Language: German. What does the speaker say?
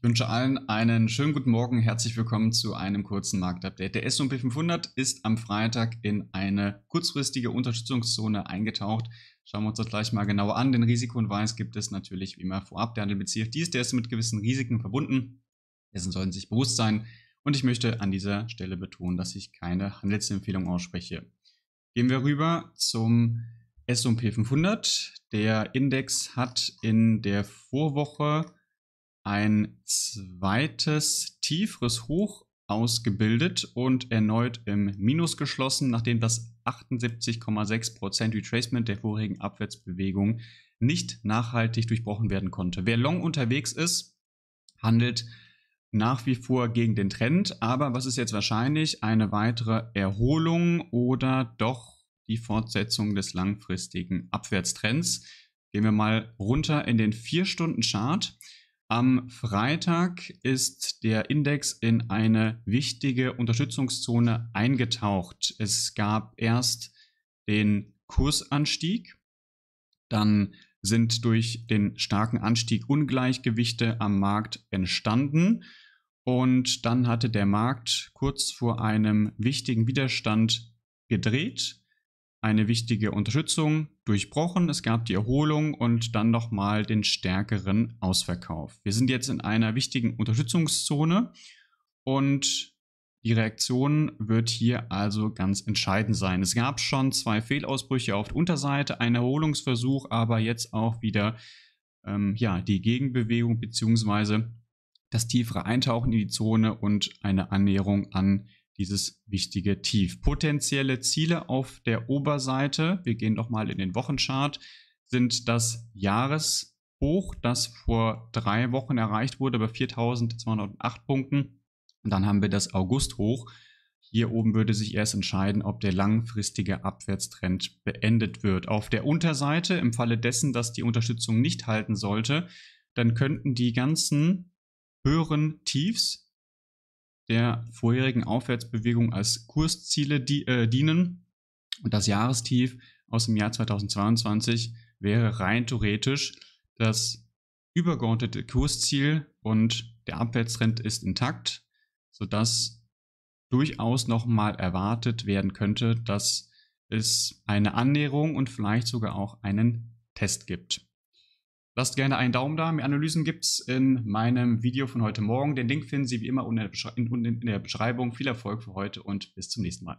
Ich wünsche allen einen schönen guten Morgen. Herzlich willkommen zu einem kurzen Marktupdate. Der S&P 500 ist am Freitag in eine kurzfristige Unterstützungszone eingetaucht. Schauen wir uns das gleich mal genauer an. Den Risikohinweis gibt es natürlich wie immer vorab. Der Handel mit CFDs, der ist mit gewissen Risiken verbunden. Dessen sollten Sie sich bewusst sein. Und ich möchte an dieser Stelle betonen, dass ich keine Handelsempfehlung ausspreche. Gehen wir rüber zum S&P 500. Der Index hat in der Vorwoche ein zweites tieferes Hoch ausgebildet und erneut im Minus geschlossen, nachdem das 78,6% Retracement der vorigen Abwärtsbewegung nicht nachhaltig durchbrochen werden konnte. Wer long unterwegs ist, handelt nach wie vor gegen den Trend, aber was ist jetzt wahrscheinlich? Eine weitere Erholung oder doch die Fortsetzung des langfristigen Abwärtstrends? Gehen wir mal runter in den 4-Stunden-Chart. Am Freitag ist der Index in eine wichtige Unterstützungszone eingetaucht. Es gab erst den Kursanstieg, dann sind durch den starken Anstieg Ungleichgewichte am Markt entstanden und dann hatte der Markt kurz vor einem wichtigen Widerstand gedreht eine wichtige Unterstützung durchbrochen. Es gab die Erholung und dann nochmal den stärkeren Ausverkauf. Wir sind jetzt in einer wichtigen Unterstützungszone und die Reaktion wird hier also ganz entscheidend sein. Es gab schon zwei Fehlausbrüche auf der Unterseite, ein Erholungsversuch, aber jetzt auch wieder ähm, ja, die Gegenbewegung bzw. das tiefere Eintauchen in die Zone und eine Annäherung an die dieses wichtige Tief. Potenzielle Ziele auf der Oberseite, wir gehen nochmal in den Wochenchart, sind das Jahreshoch, das vor drei Wochen erreicht wurde bei 4.208 Punkten. Und dann haben wir das Augusthoch. Hier oben würde sich erst entscheiden, ob der langfristige Abwärtstrend beendet wird. Auf der Unterseite, im Falle dessen, dass die Unterstützung nicht halten sollte, dann könnten die ganzen höheren Tiefs der vorherigen Aufwärtsbewegung als Kursziele die, äh, dienen. Und das Jahrestief aus dem Jahr 2022 wäre rein theoretisch das übergeordnete Kursziel und der Abwärtstrend ist intakt, sodass durchaus nochmal erwartet werden könnte, dass es eine Annäherung und vielleicht sogar auch einen Test gibt. Lasst gerne einen Daumen da. Mehr Analysen gibt es in meinem Video von heute Morgen. Den Link finden Sie wie immer unten in der Beschreibung. Viel Erfolg für heute und bis zum nächsten Mal.